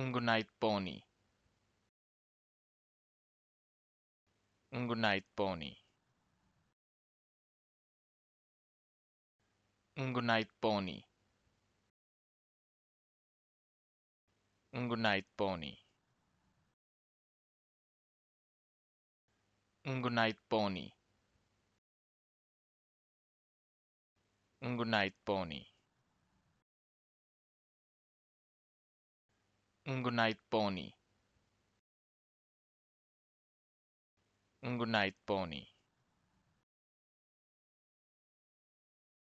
Ungunite pony. Ungunite pony. Ungunite pony. Ungunite pony. Ungunite pony. Ungunite pony. Ungunite pony. Ungunite pony.